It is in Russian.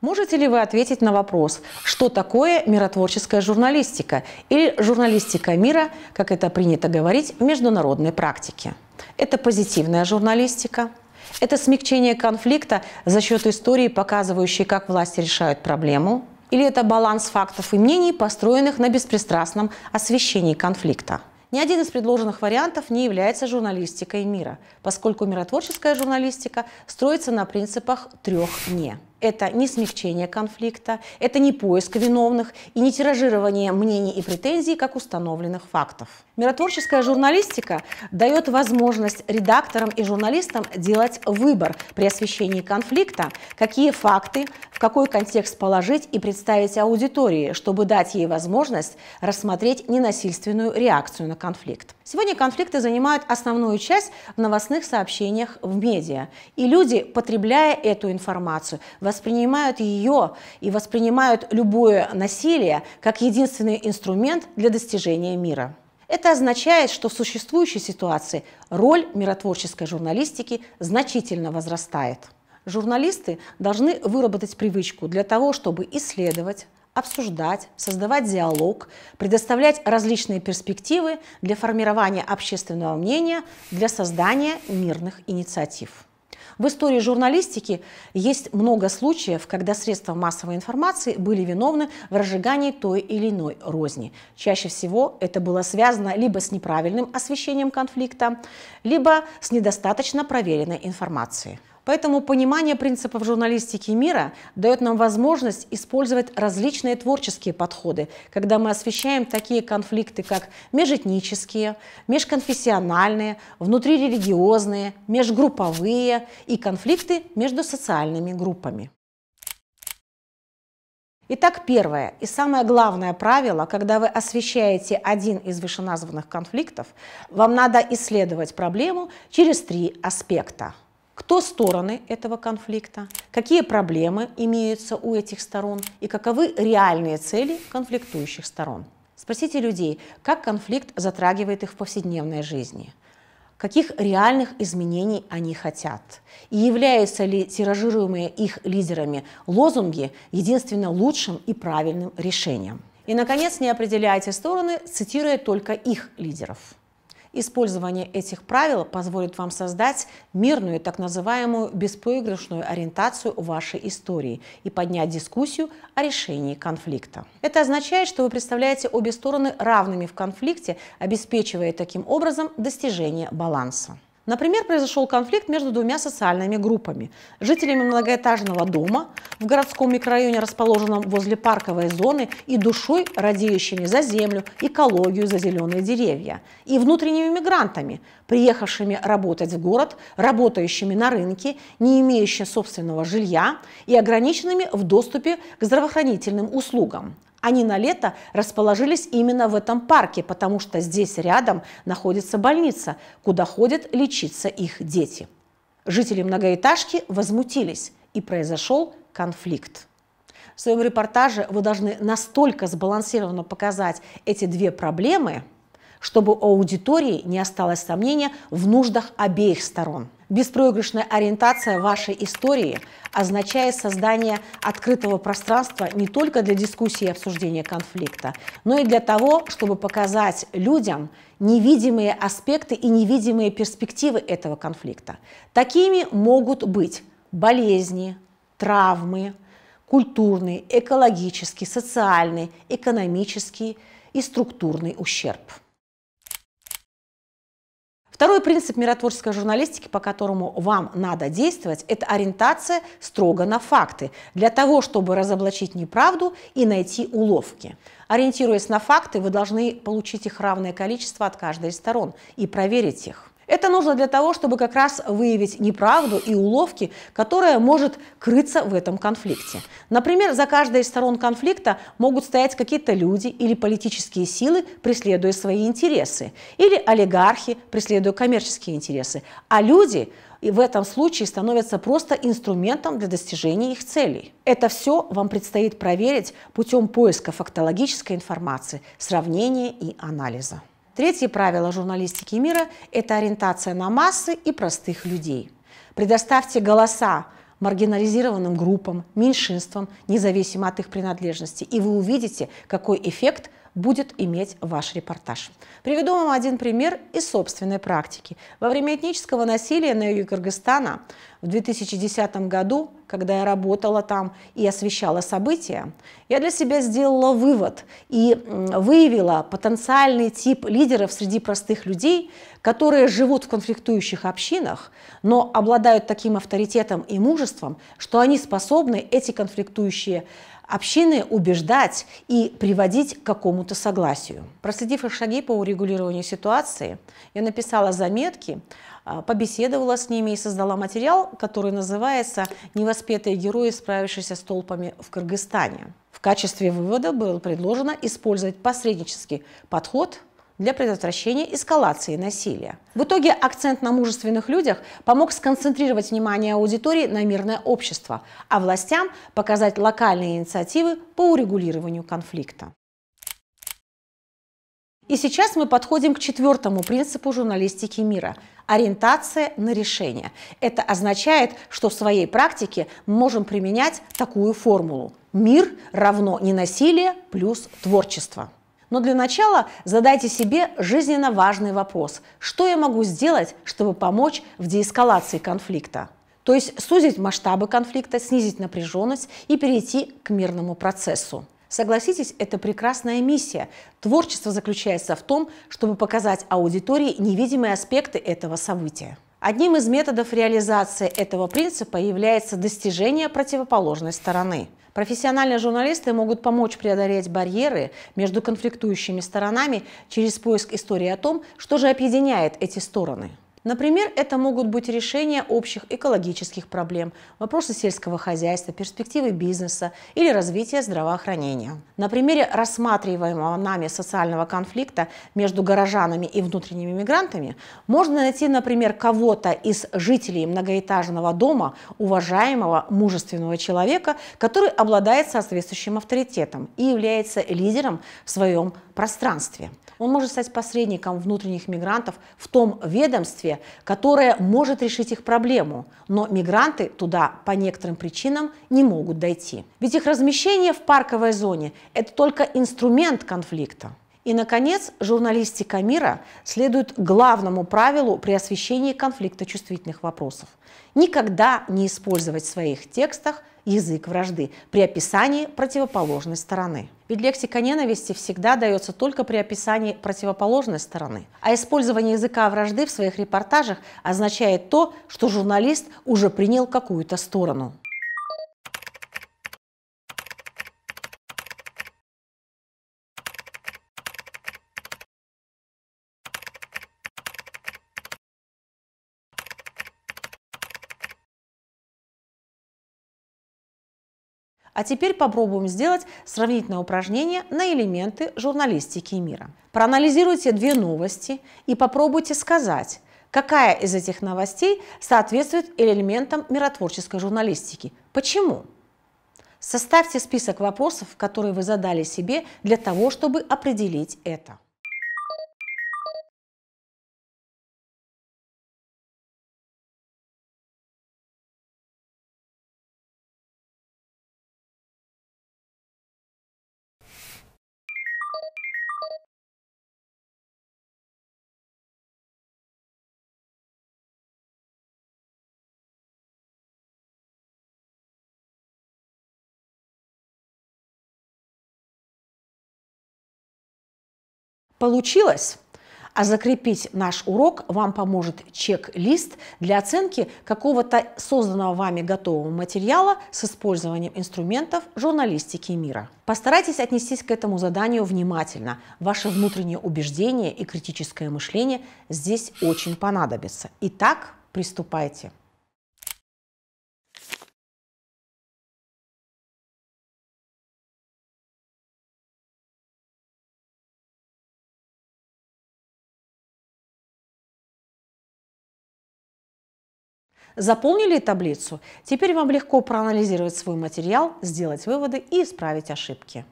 Можете ли вы ответить на вопрос, что такое миротворческая журналистика или журналистика мира, как это принято говорить, в международной практике? Это позитивная журналистика, это смягчение конфликта за счет истории, показывающей, как власти решают проблему, или это баланс фактов и мнений, построенных на беспристрастном освещении конфликта. Ни один из предложенных вариантов не является журналистикой мира, поскольку миротворческая журналистика строится на принципах трех «не» это не смягчение конфликта, это не поиск виновных и не тиражирование мнений и претензий как установленных фактов. Миротворческая журналистика дает возможность редакторам и журналистам делать выбор при освещении конфликта, какие факты, в какой контекст положить и представить аудитории, чтобы дать ей возможность рассмотреть ненасильственную реакцию на конфликт. Сегодня конфликты занимают основную часть в новостных сообщениях в медиа. И люди, потребляя эту информацию, воспринимают ее и воспринимают любое насилие как единственный инструмент для достижения мира. Это означает, что в существующей ситуации роль миротворческой журналистики значительно возрастает. Журналисты должны выработать привычку для того, чтобы исследовать, обсуждать, создавать диалог, предоставлять различные перспективы для формирования общественного мнения, для создания мирных инициатив. В истории журналистики есть много случаев, когда средства массовой информации были виновны в разжигании той или иной розни. Чаще всего это было связано либо с неправильным освещением конфликта, либо с недостаточно проверенной информацией. Поэтому понимание принципов журналистики мира дает нам возможность использовать различные творческие подходы, когда мы освещаем такие конфликты, как межэтнические, межконфессиональные, внутрирелигиозные, межгрупповые и конфликты между социальными группами. Итак, первое и самое главное правило, когда вы освещаете один из вышеназванных конфликтов, вам надо исследовать проблему через три аспекта – кто стороны этого конфликта, какие проблемы имеются у этих сторон и каковы реальные цели конфликтующих сторон. Спросите людей, как конфликт затрагивает их в повседневной жизни, каких реальных изменений они хотят, и являются ли тиражируемые их лидерами лозунги единственно лучшим и правильным решением. И, наконец, не определяйте стороны, цитируя только их лидеров. Использование этих правил позволит вам создать мирную, так называемую беспроигрышную ориентацию вашей истории и поднять дискуссию о решении конфликта. Это означает, что вы представляете обе стороны равными в конфликте, обеспечивая таким образом достижение баланса. Например, произошел конфликт между двумя социальными группами. Жителями многоэтажного дома в городском микрорайоне, расположенном возле парковой зоны, и душой, радеющими за землю, экологию, за зеленые деревья. И внутренними мигрантами, приехавшими работать в город, работающими на рынке, не имеющими собственного жилья и ограниченными в доступе к здравоохранительным услугам. Они на лето расположились именно в этом парке, потому что здесь рядом находится больница, куда ходят лечиться их дети. Жители многоэтажки возмутились, и произошел конфликт. В своем репортаже вы должны настолько сбалансированно показать эти две проблемы – чтобы у аудитории не осталось сомнения в нуждах обеих сторон. Беспроигрышная ориентация вашей истории означает создание открытого пространства не только для дискуссии и обсуждения конфликта, но и для того, чтобы показать людям невидимые аспекты и невидимые перспективы этого конфликта. Такими могут быть болезни, травмы, культурный, экологический, социальный, экономический и структурный ущерб. Второй принцип миротворческой журналистики, по которому вам надо действовать, это ориентация строго на факты, для того, чтобы разоблачить неправду и найти уловки. Ориентируясь на факты, вы должны получить их равное количество от каждой из сторон и проверить их. Это нужно для того, чтобы как раз выявить неправду и уловки, которая может крыться в этом конфликте. Например, за каждой из сторон конфликта могут стоять какие-то люди или политические силы, преследуя свои интересы, или олигархи, преследуя коммерческие интересы, а люди и в этом случае становятся просто инструментом для достижения их целей. Это все вам предстоит проверить путем поиска фактологической информации, сравнения и анализа. Третье правило журналистики мира – это ориентация на массы и простых людей. Предоставьте голоса маргинализированным группам, меньшинствам, независимо от их принадлежности, и вы увидите, какой эффект будет иметь ваш репортаж. Приведу вам один пример из собственной практики. Во время этнического насилия на юге Кыргызстана в 2010 году, когда я работала там и освещала события, я для себя сделала вывод и выявила потенциальный тип лидеров среди простых людей, которые живут в конфликтующих общинах, но обладают таким авторитетом и мужеством, что они способны эти конфликтующие общины убеждать и приводить к какому-то согласию. Проследив их шаги по урегулированию ситуации, я написала заметки а, побеседовала с ними и создала материал, который называется «Невоспетые герои, справившиеся с толпами в Кыргызстане». В качестве вывода было предложено использовать посреднический подход для предотвращения эскалации насилия. В итоге акцент на мужественных людях помог сконцентрировать внимание аудитории на мирное общество, а властям показать локальные инициативы по урегулированию конфликта. И сейчас мы подходим к четвертому принципу журналистики мира – ориентация на решение. Это означает, что в своей практике мы можем применять такую формулу – мир равно ненасилие плюс творчество. Но для начала задайте себе жизненно важный вопрос – что я могу сделать, чтобы помочь в деэскалации конфликта? То есть сузить масштабы конфликта, снизить напряженность и перейти к мирному процессу. Согласитесь, это прекрасная миссия. Творчество заключается в том, чтобы показать аудитории невидимые аспекты этого события. Одним из методов реализации этого принципа является достижение противоположной стороны. Профессиональные журналисты могут помочь преодолеть барьеры между конфликтующими сторонами через поиск истории о том, что же объединяет эти стороны. Например, это могут быть решения общих экологических проблем, вопросы сельского хозяйства, перспективы бизнеса или развития здравоохранения. На примере рассматриваемого нами социального конфликта между горожанами и внутренними мигрантами можно найти, например, кого-то из жителей многоэтажного дома, уважаемого, мужественного человека, который обладает соответствующим авторитетом и является лидером в своем пространстве он может стать посредником внутренних мигрантов в том ведомстве, которое может решить их проблему, но мигранты туда по некоторым причинам не могут дойти. Ведь их размещение в парковой зоне – это только инструмент конфликта. И, наконец, журналистика мира следует главному правилу при освещении конфликта чувствительных вопросов. Никогда не использовать в своих текстах язык вражды при описании противоположной стороны. Ведь лексика ненависти всегда дается только при описании противоположной стороны. А использование языка вражды в своих репортажах означает то, что журналист уже принял какую-то сторону. А теперь попробуем сделать сравнительное упражнение на элементы журналистики и мира. Проанализируйте две новости и попробуйте сказать, какая из этих новостей соответствует элементам миротворческой журналистики. Почему? Составьте список вопросов, которые вы задали себе для того, чтобы определить это. получилось. А закрепить наш урок вам поможет чек-лист для оценки какого-то созданного вами готового материала с использованием инструментов журналистики мира. Постарайтесь отнестись к этому заданию внимательно. Ваше внутреннее убеждение и критическое мышление здесь очень понадобится. Итак, приступайте. Заполнили таблицу? Теперь вам легко проанализировать свой материал, сделать выводы и исправить ошибки.